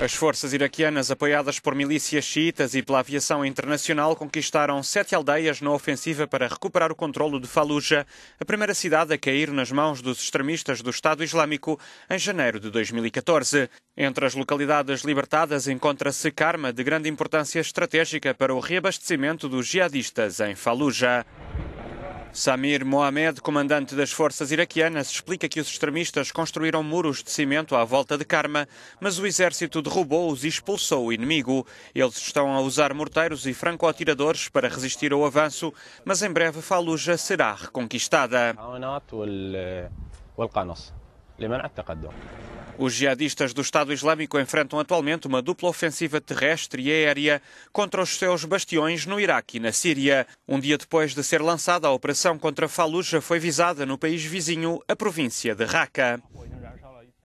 As forças iraquianas, apoiadas por milícias xiitas e pela aviação internacional, conquistaram sete aldeias na ofensiva para recuperar o controlo de Fallujah, a primeira cidade a cair nas mãos dos extremistas do Estado Islâmico em janeiro de 2014. Entre as localidades libertadas encontra-se Karma, de grande importância estratégica para o reabastecimento dos jihadistas em Fallujah. Samir Mohamed, comandante das forças iraquianas, explica que os extremistas construíram muros de cimento à volta de Karma, mas o exército derrubou-os e expulsou o inimigo. Eles estão a usar morteiros e francotiradores para resistir ao avanço, mas em breve Faluja será reconquistada. Os jihadistas do Estado Islâmico enfrentam atualmente uma dupla ofensiva terrestre e aérea contra os seus bastiões no Iraque e na Síria. Um dia depois de ser lançada, a operação contra Fallujah foi visada no país vizinho, a província de Raqqa.